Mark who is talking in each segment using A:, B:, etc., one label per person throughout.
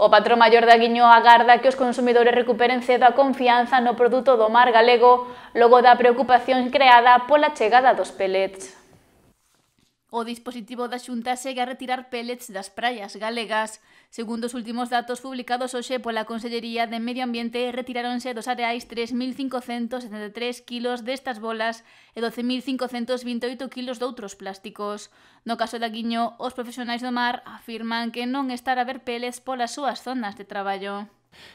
A: O patrón maior da Guiño agarda que os consumidores recuperen cedo a confianza no produto do mar galego logo da preocupación creada pola chegada dos pellets. O dispositivo da Xunta segue a retirar pellets das praias galegas. Segundo os últimos datos publicados hoxe pola Consellería de Medio Ambiente, retiráronse dos areais 3.573 kilos destas bolas e 12.528 kilos de outros plásticos. No caso da Guiño, os profesionais do mar afirman que non estar a ver pellets polas súas zonas de traballo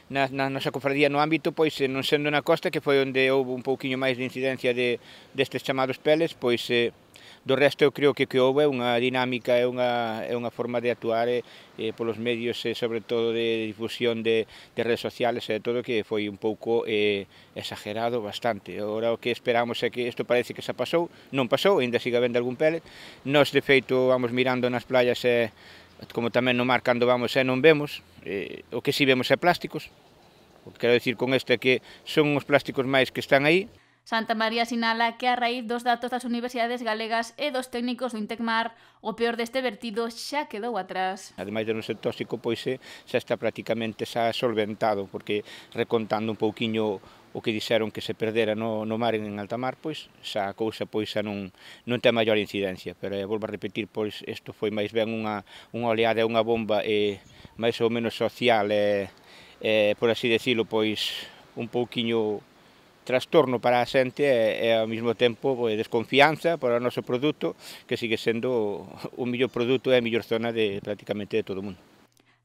B: na, na nosa cofradía no ámbito, pois eh, non sendo na costa, que foi onde houve un pouquiño máis de incidencia de, destes chamados peles, pois eh, Do resto, eu creo que que houve unha dinámica, é unha, é unha forma de actuar eh, eh polos medios, e eh, sobre todo de difusión de, de redes sociales, e de todo que foi un pouco eh, exagerado bastante. Ora o que esperamos é que isto parece que xa pasou, non pasou, ainda siga vendo algún pellet. Nos, de feito, vamos mirando nas playas, e, eh, como tamén no mar, cando vamos e non vemos, eh, o que si vemos é plásticos, O que quero dicir con este é que son os plásticos máis que están aí,
A: Santa María sinala que a raíz dos datos das universidades galegas e dos técnicos do Intecmar, o peor deste vertido xa quedou atrás.
B: Ademais de non ser tóxico, pois eh, xa está prácticamente xa solventado, porque recontando un pouquiño o que dixeron que se perdera no, no mar en alta mar, pois xa a cousa pois xa non, non ten maior incidencia, pero eh, volvo a repetir, pois isto foi máis ben unha, unha oleada, unha bomba eh, máis ou menos social, eh, eh, por así decirlo, pois un pouquiño trastorno para a xente e, e ao mesmo tempo pois, desconfianza para o noso produto que sigue sendo o, mellor produto e a mellor zona de prácticamente de todo o mundo.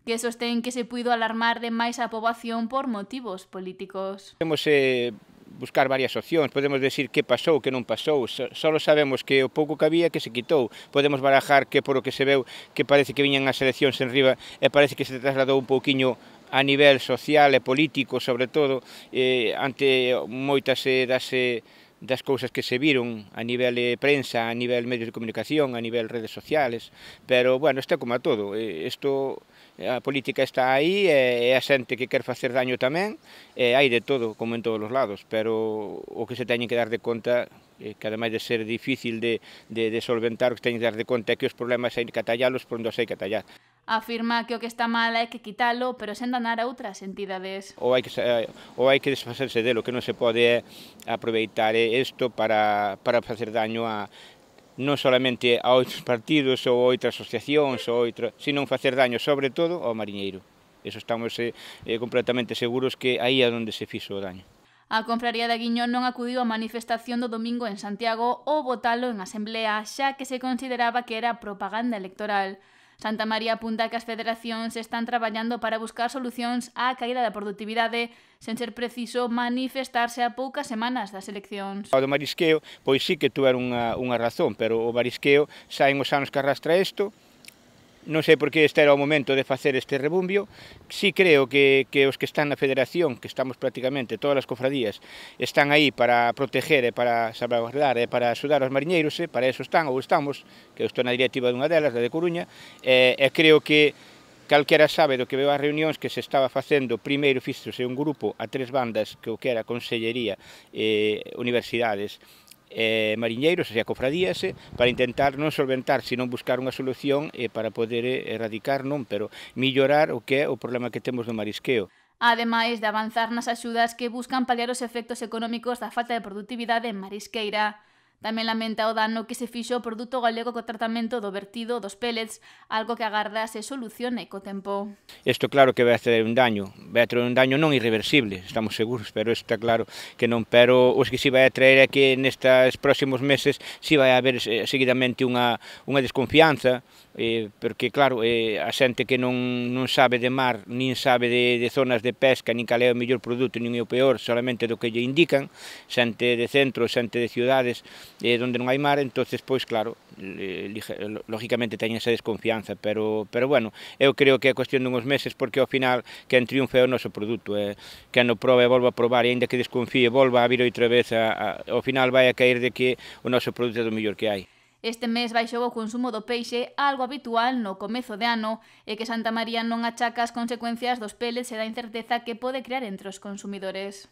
A: Que sostén que se puido alarmar de máis a poboación por motivos políticos.
B: Temos eh, buscar varias opcións, podemos decir que pasou, que non pasou, só sabemos que o pouco que había que se quitou, podemos barajar que por o que se veu que parece que viñan as eleccións en riba e parece que se trasladou un pouquiño a nivel social e político, sobre todo, eh, ante moitas eh, das, eh, das cousas que se viron a nivel de eh, prensa, a nivel medios de comunicación, a nivel redes sociales, pero, bueno, está como a todo. Eh, isto, eh, a política está aí, e, e a xente que quer facer daño tamén, e hai de todo, como en todos os lados, pero o que se teñen que dar de conta Eh, que ademais de ser difícil de, de, de solventar, que teñes de darde conta que os problemas hai que atallalos por onde os hai que atallar.
A: Afirma que o que está mal hai que quitalo, pero sen danar a outras entidades.
B: Ou hai que, ou hai que desfacerse delo, que non se pode aproveitar isto eh, para, para facer daño a, non solamente a outros partidos ou outras asociacións, ou outro, sino facer daño sobre todo ao mariñeiro. Eso estamos eh, eh completamente seguros que aí é onde se fixo o daño.
A: A confraría da Guiñón non acudiu á manifestación do domingo en Santiago ou votalo en asamblea, xa que se consideraba que era propaganda electoral. Santa María apunta que as federacións están traballando para buscar solucións á caída da productividade sen ser preciso manifestarse a poucas semanas das eleccións.
B: O do marisqueo, pois sí que tuera unha, unha razón, pero o marisqueo saen os anos que arrastra isto, non sei por que este era o momento de facer este rebumbio, si sí creo que, que os que están na federación, que estamos prácticamente todas as cofradías, están aí para proteger e para salvaguardar e para axudar os mariñeiros, e para eso están ou estamos, que eu estou na directiva dunha delas, da de Coruña, e, e creo que calquera sabe do que veo as reunións que se estaba facendo primeiro fixose un grupo a tres bandas que o que era Consellería e eh, Universidades eh, mariñeiros, o sea, cofradíase, para intentar non solventar, senón buscar unha solución eh, para poder eh, erradicar, non, pero millorar o que é o problema que temos do marisqueo.
A: Ademais de avanzar nas axudas que buscan paliar os efectos económicos da falta de productividade en marisqueira, Tamén lamenta o dano que se fixo o produto galego co tratamento do vertido dos pellets, algo que agarda se solucione co tempo.
B: Isto claro que vai ter un daño, vai ter un daño non irreversible, estamos seguros, pero está claro que non, pero os que si vai a traer é que nestes próximos meses si vai haber eh, seguidamente unha, unha desconfianza, eh, porque claro, eh, a xente que non, non sabe de mar, nin sabe de, de zonas de pesca, nin cal é o mellor produto, nin o peor, solamente do que lle indican, xente de centro, xente de ciudades, eh, donde non hai mar, entonces pois claro, lógicamente teñen esa desconfianza, pero pero bueno, eu creo que é cuestión dunhos meses porque ao final que en triunfe é o noso produto, eh, que no probe volva a probar e aínda que desconfíe volva a vir outra vez a, a, ao final vai a caer de que o noso produto é do mellor que hai.
A: Este mes baixou o consumo do peixe, algo habitual no comezo de ano, e que Santa María non achaca as consecuencias dos peles e da incerteza que pode crear entre os consumidores.